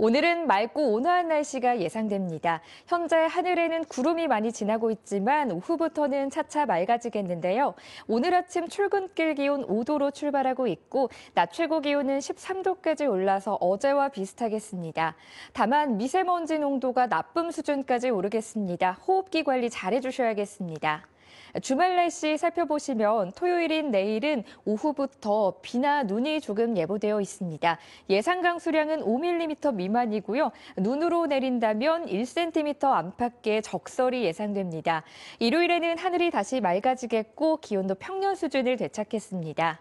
오늘은 맑고 온화한 날씨가 예상됩니다. 현재 하늘에는 구름이 많이 지나고 있지만 오후부터는 차차 맑아지겠는데요. 오늘 아침 출근길 기온 5도로 출발하고 있고 낮 최고 기온은 13도까지 올라서 어제와 비슷하겠습니다. 다만 미세먼지 농도가 나쁨 수준까지 오르겠습니다. 호흡기 관리 잘해주셔야겠습니다. 주말 날씨 살펴보시면 토요일인 내일은 오후부터 비나 눈이 조금 예보되어 있습니다. 예상 강수량은 5mm 미만이고요. 눈으로 내린다면 1cm 안팎의 적설이 예상됩니다. 일요일에는 하늘이 다시 맑아지겠고 기온도 평년 수준을 되찾겠습니다.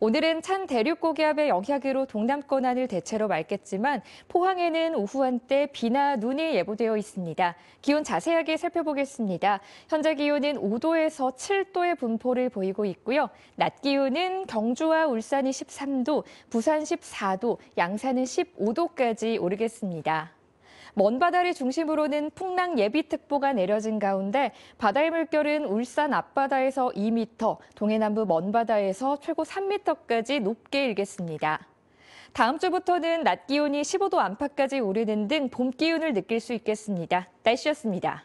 오늘은 찬 대륙 고기압의 영향으로 동남권안을 대체로 맑겠지만 포항에는 오후 한때 비나 눈이 예보되어 있습니다. 기온 자세하게 살펴보겠습니다. 현재 기온은 5도에서 7도의 분포를 보이고 있고요. 낮 기온은 경주와 울산이 13도, 부산 14도, 양산은 15도까지 오르겠습니다. 먼 바다를 중심으로는 풍랑 예비특보가 내려진 가운데 바다의 물결은 울산 앞바다에서 2m, 동해남부 먼바다에서 최고 3m까지 높게 일겠습니다. 다음 주부터는 낮 기온이 15도 안팎까지 오르는 등 봄 기운을 느낄 수 있겠습니다. 날씨였습니다.